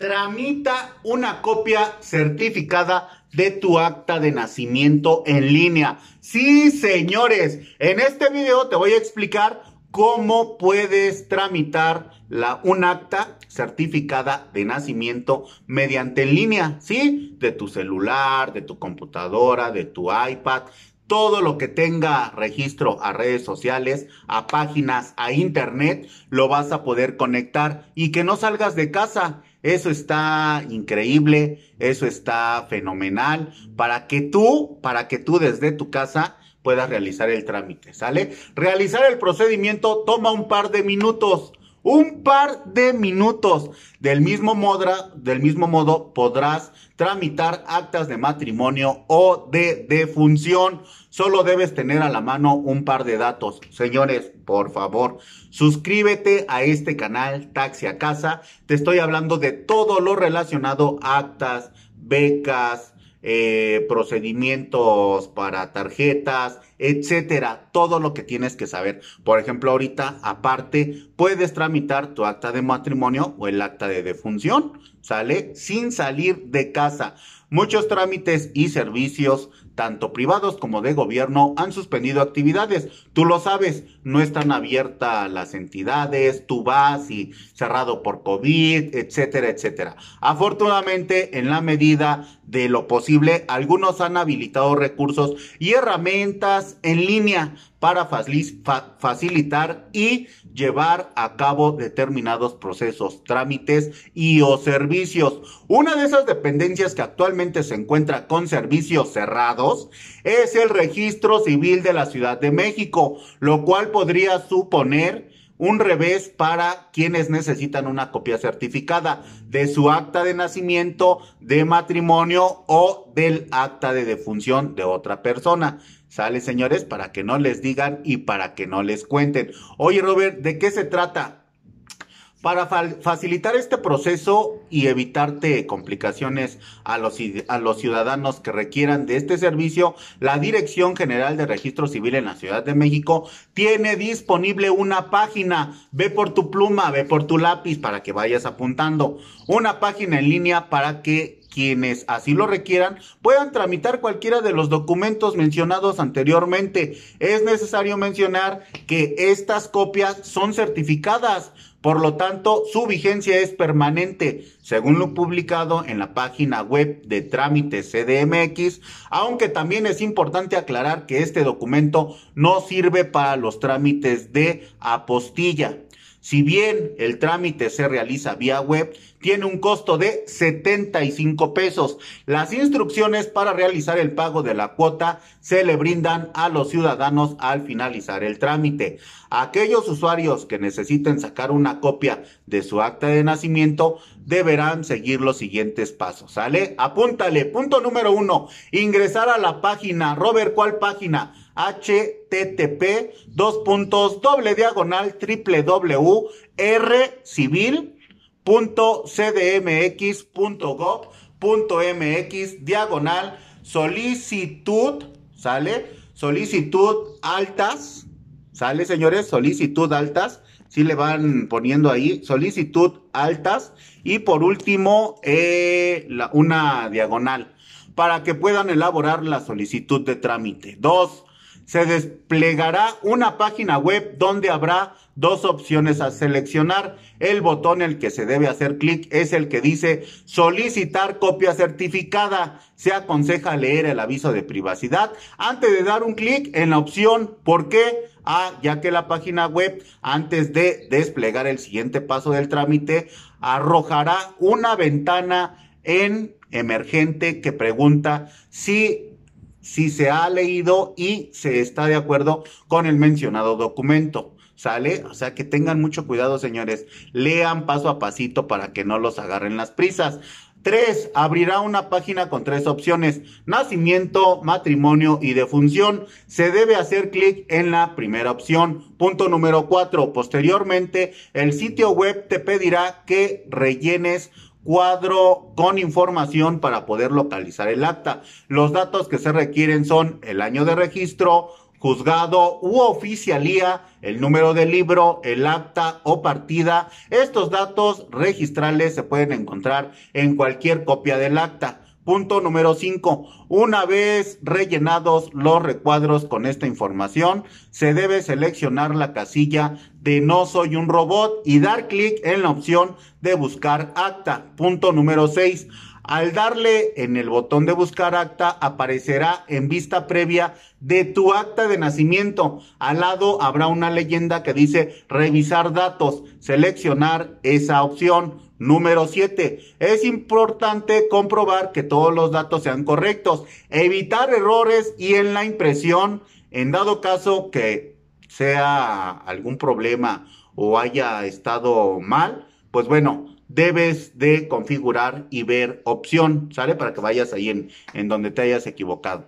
Tramita una copia certificada de tu acta de nacimiento en línea. Sí, señores, en este video te voy a explicar cómo puedes tramitar la, un acta certificada de nacimiento mediante línea, ¿sí? De tu celular, de tu computadora, de tu iPad todo lo que tenga registro a redes sociales, a páginas, a internet, lo vas a poder conectar y que no salgas de casa. Eso está increíble, eso está fenomenal para que tú, para que tú desde tu casa puedas realizar el trámite, ¿sale? Realizar el procedimiento toma un par de minutos un par de minutos. Del mismo, modo, del mismo modo, podrás tramitar actas de matrimonio o de defunción. Solo debes tener a la mano un par de datos. Señores, por favor, suscríbete a este canal Taxi a Casa. Te estoy hablando de todo lo relacionado actas, becas, eh, procedimientos para tarjetas, etcétera. Todo lo que tienes que saber. Por ejemplo, ahorita, aparte, puedes tramitar tu acta de matrimonio o el acta de defunción, ¿sale? Sin salir de casa. Muchos trámites y servicios, tanto privados como de gobierno, han suspendido actividades. Tú lo sabes, no están abiertas las entidades, tú vas y cerrado por COVID, etcétera, etcétera. Afortunadamente, en la medida de lo posible, algunos han habilitado recursos y herramientas en línea para facilitar y llevar a cabo determinados procesos, trámites y o servicios. Una de esas dependencias que actualmente se encuentra con servicios cerrados es el registro civil de la Ciudad de México, lo cual podría suponer un revés para quienes necesitan una copia certificada de su acta de nacimiento, de matrimonio o del acta de defunción de otra persona. Sale, señores, para que no les digan y para que no les cuenten. Oye, Robert, ¿de qué se trata? Para facilitar este proceso y evitarte complicaciones a los, a los ciudadanos que requieran de este servicio, la Dirección General de Registro Civil en la Ciudad de México tiene disponible una página. Ve por tu pluma, ve por tu lápiz para que vayas apuntando. Una página en línea para que quienes así lo requieran puedan tramitar cualquiera de los documentos mencionados anteriormente. Es necesario mencionar que estas copias son certificadas, por lo tanto su vigencia es permanente, según lo publicado en la página web de trámites CDMX, aunque también es importante aclarar que este documento no sirve para los trámites de apostilla. Si bien el trámite se realiza vía web, tiene un costo de 75 pesos. Las instrucciones para realizar el pago de la cuota se le brindan a los ciudadanos al finalizar el trámite. Aquellos usuarios que necesiten sacar una copia de su acta de nacimiento deberán seguir los siguientes pasos. ¿Sale? Apúntale. Punto número uno. Ingresar a la página. Robert, ¿cuál página? http dos puntos doble diagonal triple w r civil punto cdmx punto punto mx diagonal solicitud sale solicitud altas sale señores solicitud altas si le van poniendo ahí solicitud altas y por último eh, una diagonal para que puedan elaborar la solicitud de trámite dos se desplegará una página web donde habrá dos opciones a seleccionar. El botón en el que se debe hacer clic es el que dice solicitar copia certificada. Se aconseja leer el aviso de privacidad antes de dar un clic en la opción ¿Por qué? Ah, ya que la página web, antes de desplegar el siguiente paso del trámite, arrojará una ventana en emergente que pregunta si si se ha leído y se está de acuerdo con el mencionado documento. ¿Sale? O sea que tengan mucho cuidado, señores. Lean paso a pasito para que no los agarren las prisas. Tres, Abrirá una página con tres opciones. Nacimiento, matrimonio y defunción. Se debe hacer clic en la primera opción. Punto número cuatro. Posteriormente, el sitio web te pedirá que rellenes cuadro con información para poder localizar el acta. Los datos que se requieren son el año de registro, juzgado u oficialía, el número del libro, el acta o partida. Estos datos registrales se pueden encontrar en cualquier copia del acta. Punto número 5. Una vez rellenados los recuadros con esta información, se debe seleccionar la casilla de no soy un robot y dar clic en la opción de buscar acta. Punto número 6. Al darle en el botón de buscar acta, aparecerá en vista previa de tu acta de nacimiento. Al lado habrá una leyenda que dice revisar datos, seleccionar esa opción. Número 7. Es importante comprobar que todos los datos sean correctos, evitar errores y en la impresión, en dado caso que sea algún problema o haya estado mal, pues bueno, debes de configurar y ver opción, ¿sale? Para que vayas ahí en, donde te hayas equivocado.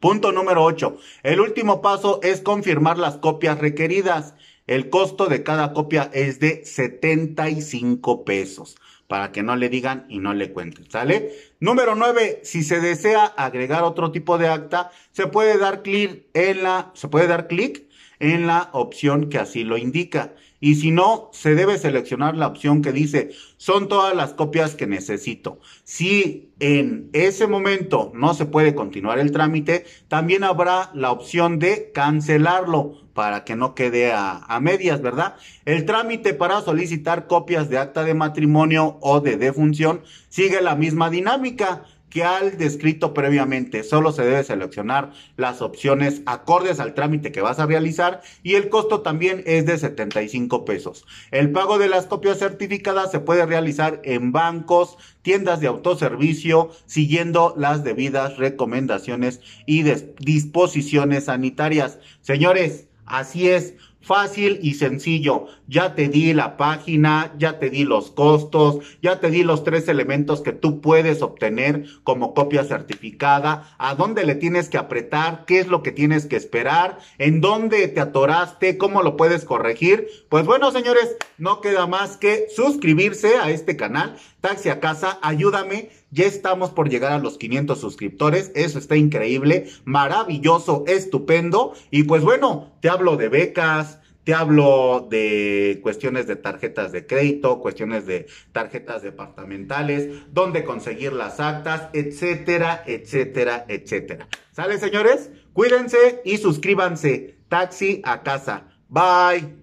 Punto número 8. El último paso es confirmar las copias requeridas. El costo de cada copia es de 75 pesos para que no le digan y no le cuenten, ¿sale? Número 9, si se desea agregar otro tipo de acta, se puede dar clic en la se puede dar clic en la opción que así lo indica. Y si no, se debe seleccionar la opción que dice, son todas las copias que necesito. Si en ese momento no se puede continuar el trámite, también habrá la opción de cancelarlo para que no quede a, medias, ¿verdad? El trámite para solicitar copias de acta de matrimonio o de defunción sigue la misma dinámica que al descrito previamente. Solo se debe seleccionar las opciones acordes al trámite que vas a realizar y el costo también es de 75 pesos. El pago de las copias certificadas se puede realizar en bancos, tiendas de autoservicio, siguiendo las debidas recomendaciones y disposiciones sanitarias. Señores, así es. Fácil y sencillo. Ya te di la página, ya te di los costos, ya te di los tres elementos que tú puedes obtener como copia certificada, a dónde le tienes que apretar, qué es lo que tienes que esperar, en dónde te atoraste, cómo lo puedes corregir. Pues bueno, señores, no queda más que suscribirse a este canal Taxi a casa, ayúdame. Ya estamos por llegar a los 500 suscriptores. Eso está increíble, maravilloso, estupendo. Y pues bueno, te hablo de becas, te hablo de cuestiones de tarjetas de crédito, cuestiones de tarjetas departamentales, dónde conseguir las actas, etcétera, etcétera, etcétera. ¿Sale, señores? Cuídense y suscríbanse. Taxi a casa. Bye.